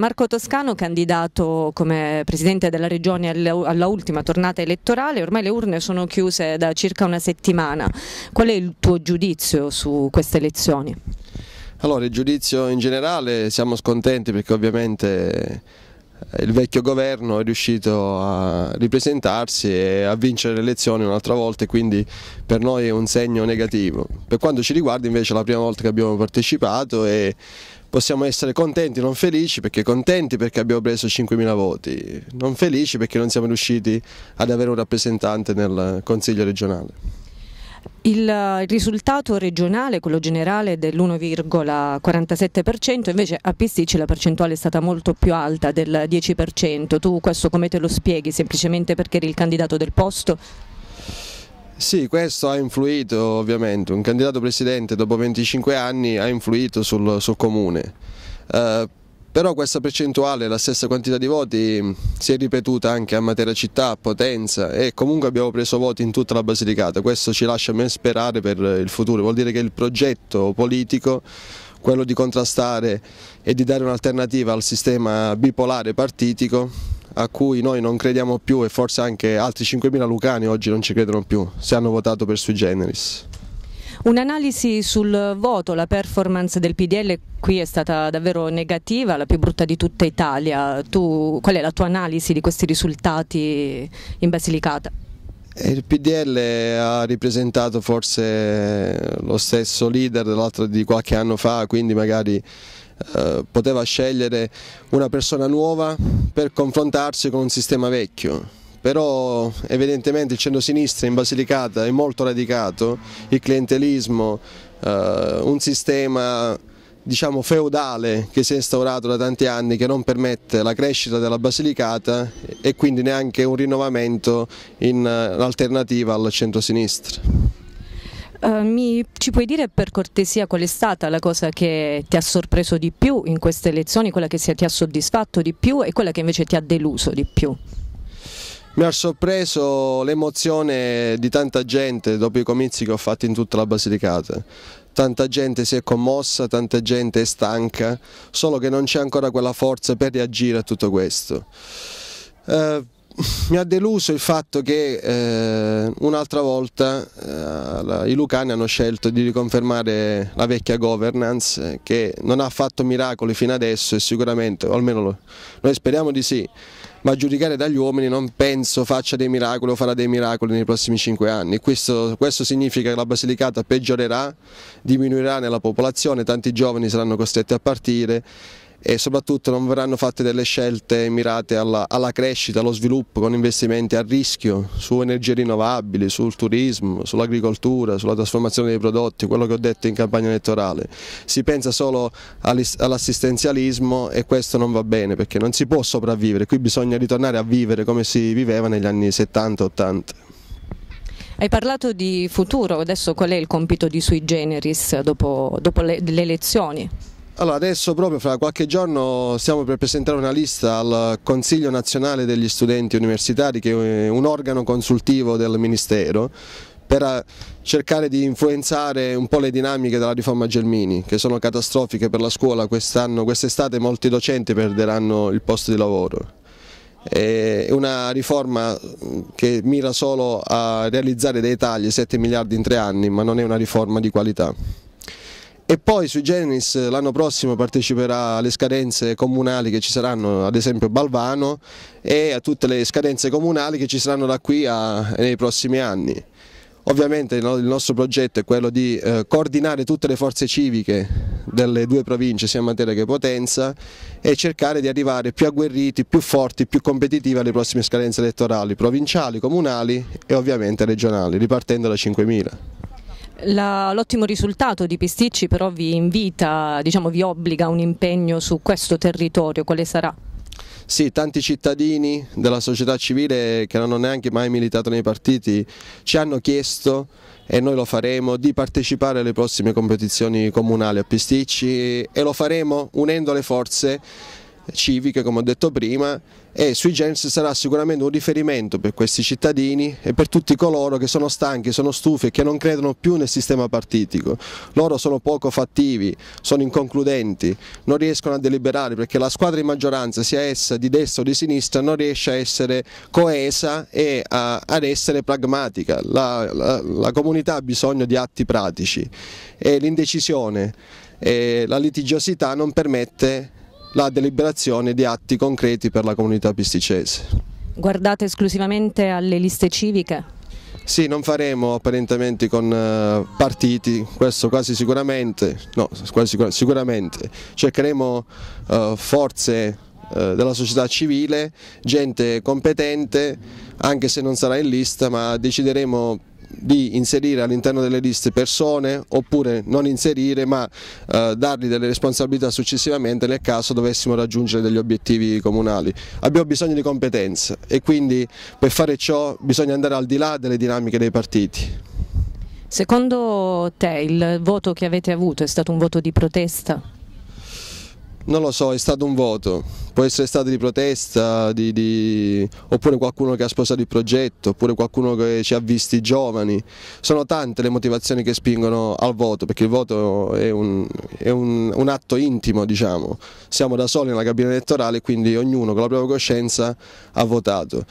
Marco Toscano, candidato come presidente della regione alla ultima tornata elettorale, ormai le urne sono chiuse da circa una settimana. Qual è il tuo giudizio su queste elezioni? Allora, il giudizio in generale siamo scontenti perché ovviamente eh, il vecchio governo è riuscito a ripresentarsi e a vincere le elezioni un'altra volta e quindi per noi è un segno negativo. Per quanto ci riguarda invece è la prima volta che abbiamo partecipato e possiamo essere contenti, non felici perché contenti perché abbiamo preso 5.000 voti, non felici perché non siamo riusciti ad avere un rappresentante nel Consiglio regionale. Il eh, risultato regionale, quello generale dell'1,47%, invece a Pisticci la percentuale è stata molto più alta del 10%. Tu questo come te lo spieghi? Semplicemente perché eri il candidato del posto? Sì, questo ha influito ovviamente, un candidato presidente dopo 25 anni ha influito sul, sul comune, eh, però questa percentuale, la stessa quantità di voti si è ripetuta anche a Matera città, a Potenza e comunque abbiamo preso voti in tutta la Basilicata, questo ci lascia ben sperare per il futuro, vuol dire che il progetto politico quello di contrastare e di dare un'alternativa al sistema bipolare partitico a cui noi non crediamo più e forse anche altri 5.000 lucani oggi non ci credono più se hanno votato per sui generis. Un'analisi sul voto, la performance del PDL qui è stata davvero negativa, la più brutta di tutta Italia. Tu, qual è la tua analisi di questi risultati in Basilicata? Il PDL ha ripresentato forse lo stesso leader dell'altro di qualche anno fa, quindi magari eh, poteva scegliere una persona nuova per confrontarsi con un sistema vecchio. Però evidentemente il centro-sinistra in Basilicata è molto radicato, il clientelismo, eh, un sistema diciamo, feudale che si è instaurato da tanti anni che non permette la crescita della Basilicata e quindi neanche un rinnovamento in, in eh, alternativa al centro-sinistra. Eh, mi, ci puoi dire per cortesia qual è stata la cosa che ti ha sorpreso di più in queste elezioni, quella che ti ha soddisfatto di più e quella che invece ti ha deluso di più? Mi ha sorpreso l'emozione di tanta gente dopo i comizi che ho fatto in tutta la Basilicata. Tanta gente si è commossa, tanta gente è stanca, solo che non c'è ancora quella forza per reagire a tutto questo. Eh, mi ha deluso il fatto che eh, un'altra volta eh, i Lucani hanno scelto di riconfermare la vecchia governance eh, che non ha fatto miracoli fino adesso e sicuramente, o almeno lo, noi speriamo di sì, ma giudicare dagli uomini non penso faccia dei miracoli o farà dei miracoli nei prossimi cinque anni. Questo, questo, significa che la Basilicata peggiorerà, diminuirà nella popolazione, tanti giovani saranno costretti a partire e soprattutto non verranno fatte delle scelte mirate alla, alla, crescita, allo sviluppo con investimenti a rischio su energie rinnovabili, sul turismo, sull'agricoltura, sulla trasformazione dei prodotti, quello che ho detto in campagna elettorale. Si pensa solo all'assistenzialismo e questo non va bene perché non si può sopravvivere, qui bisogna ritornare a vivere come si viveva negli anni 70-80. Hai parlato di futuro, adesso qual è il compito di sui generis dopo, dopo le, le elezioni? Allora, adesso proprio fra qualche giorno stiamo per presentare una lista al Consiglio Nazionale degli Studenti Universitari che è un organo consultivo del Ministero per eh, cercare di influenzare un po' le dinamiche della riforma Gelmini che sono catastrofiche per la scuola quest'anno, quest'estate molti docenti perderanno il posto di lavoro. È una riforma che mira solo a realizzare dei tagli, 7 miliardi in tre anni, ma non è una riforma di qualità. E poi sui Generis eh, l'anno prossimo parteciperà alle scadenze comunali che ci saranno, ad esempio Balvano, e a tutte le scadenze comunali che ci saranno da qui a, nei prossimi anni. Ovviamente il nostro progetto è quello di eh, coordinare tutte le forze civiche delle due province, sia Matera che Potenza, e cercare di arrivare più agguerriti, più forti, più competitivi alle prossime scadenze elettorali provinciali, comunali e ovviamente regionali, ripartendo da 5.000. La, l'ottimo risultato di Pisticci però vi invita, diciamo, vi obbliga a un impegno su questo territorio, quale sarà? Sì, tanti cittadini della società civile che non hanno neanche mai militato nei partiti ci hanno chiesto e noi lo faremo di partecipare alle prossime competizioni comunali a Pisticci e lo faremo unendo le forze civiche come ho detto prima e sui Gens sarà sicuramente un riferimento per questi cittadini e per tutti coloro che sono stanchi, sono stufi e che non credono più nel sistema partitico. Loro sono poco fattivi, sono inconcludenti, non riescono a deliberare perché la squadra di maggioranza, sia essa di destra o di sinistra, non riesce a essere coesa e a, ad essere pragmatica. La, la, la comunità ha bisogno di atti pratici e l'indecisione e la litigiosità non permette la deliberazione di atti concreti per la comunità pisticese. Guardate esclusivamente alle liste civiche? Sì, non faremo apparentemente con eh, partiti, questo quasi sicuramente, no, quasi sicuramente. cercheremo uh, forze uh, della società civile, gente competente, anche se non sarà in lista, ma decideremo di inserire all'interno delle liste persone oppure non inserire ma eh, dargli delle responsabilità successivamente nel caso dovessimo raggiungere degli obiettivi comunali. Abbiamo bisogno di competenze e quindi per fare ciò bisogna andare al di là delle dinamiche dei partiti. Secondo te il voto che avete avuto è stato un voto di protesta? Non lo so, è stato un voto può essere stato di protesta, di, di... oppure qualcuno che ha sposato il progetto, oppure qualcuno che ci ha visti giovani, sono tante le motivazioni che spingono al voto, perché il voto è un, è un, un atto intimo, diciamo. siamo da soli nella cabina elettorale, quindi ognuno con la propria coscienza ha votato.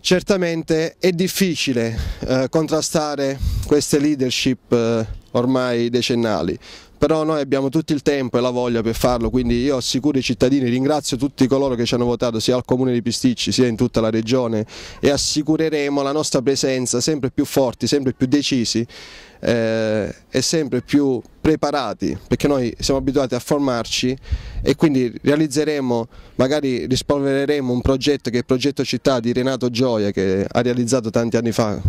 Certamente è difficile eh, contrastare queste leadership eh, ormai decennali, però noi abbiamo tutto il tempo e la voglia per farlo, quindi io assicuro i cittadini, ringrazio tutti coloro che ci hanno votato sia al comune di Pisticci sia in tutta la regione e assicureremo la nostra presenza sempre più forti, sempre più decisi eh, e sempre più preparati, perché noi siamo abituati a formarci e quindi realizzeremo, magari rispolvereremo un progetto che è il progetto città di Renato Gioia che ha realizzato tanti anni fa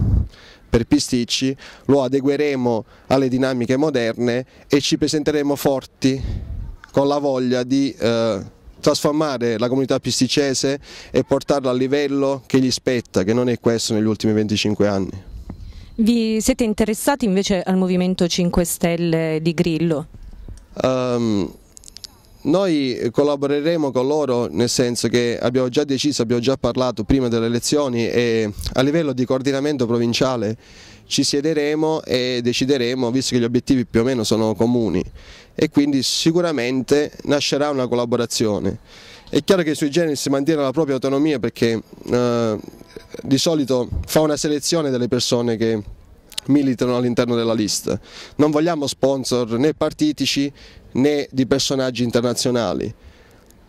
per Pisticci, lo adegueremo alle dinamiche moderne e ci presenteremo forti con la voglia di... Eh, trasformare la comunità pisticese e portarla al livello che gli spetta, che non è questo negli ultimi 25 anni. Vi siete interessati invece al Movimento 5 Stelle di Grillo? Um, noi collaboreremo con loro nel senso che abbiamo già deciso, abbiamo già parlato prima delle elezioni e a livello di coordinamento provinciale ci siederemo e decideremo, visto che gli obiettivi più o meno sono comuni e quindi sicuramente nascerà una collaborazione. È chiaro che sui generi si mantiene la propria autonomia perché eh, di solito fa una selezione delle persone che militano all'interno della lista. Non vogliamo sponsor né partitici né di personaggi internazionali,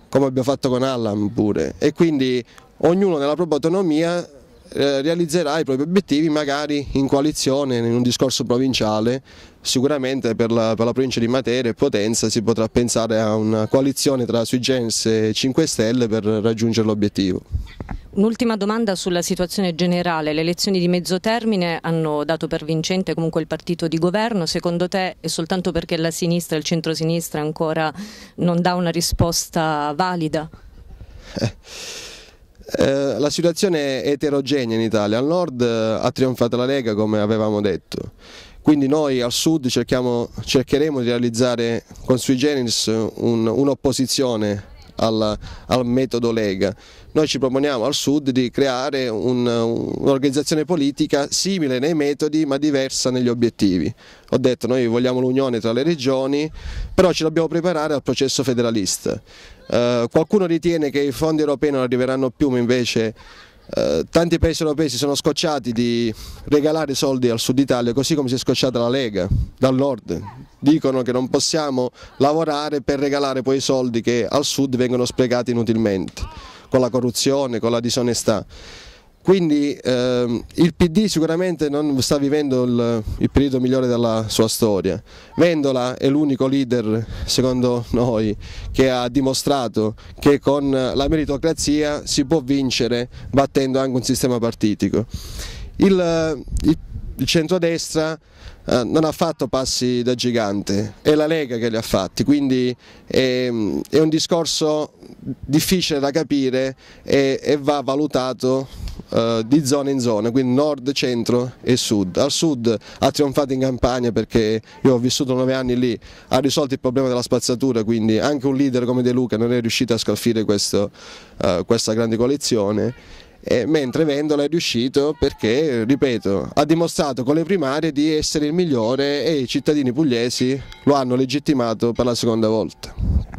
come abbiamo fatto con Allam pure. E quindi ognuno nella propria autonomia eh, realizzerà i propri obiettivi magari in coalizione, in un discorso provinciale, sicuramente per la, per la provincia di Matera e Potenza si potrà pensare a una coalizione tra Sui Gens e 5 Stelle per raggiungere l'obiettivo. Un'ultima domanda sulla situazione generale. Le elezioni di mezzo termine hanno dato per vincente comunque il partito di governo. Secondo te è soltanto perché la sinistra e il centrosinistra ancora non dà una risposta valida? Eh. eh la situazione è eterogenea in Italia. Al nord eh, ha trionfato la Lega come avevamo detto. Quindi noi al sud cercheremo di realizzare con sui generis un'opposizione al, al metodo Lega. Noi ci proponiamo al Sud di creare un'organizzazione politica simile nei metodi ma diversa negli obiettivi. Ho detto noi vogliamo l'unione tra le regioni, però ci dobbiamo preparare al processo federalista. Eh, qualcuno ritiene che i fondi europei non arriveranno più, ma invece eh, tanti paesi europei si sono scocciati di regalare soldi al sud Italia, così come si è scocciata la Lega, dal nord, dicono che non possiamo lavorare per regalare poi i soldi che al sud vengono sprecati inutilmente, con la corruzione, con la disonestà. Quindi ehm, il PD sicuramente non sta vivendo il, il periodo migliore della sua storia. Vendola è l'unico leader, secondo noi, che ha dimostrato che con la meritocrazia si può vincere battendo anche un sistema partitico. Il, il il centrodestra eh, non ha fatto passi da gigante, è la Lega che li ha fatti, quindi è, un discorso difficile da capire e, va valutato eh, di zona in zona, quindi nord, centro e sud. Al sud ha trionfato in campagna perché io ho vissuto nove anni lì, ha risolto il problema della spazzatura, quindi anche un leader come De Luca non è riuscito a scalfire questo, eh, questa grande coalizione eh, mentre Vendola è riuscito perché, ripeto, ha dimostrato con le primarie di essere il migliore e i cittadini pugliesi lo hanno legittimato per la seconda volta.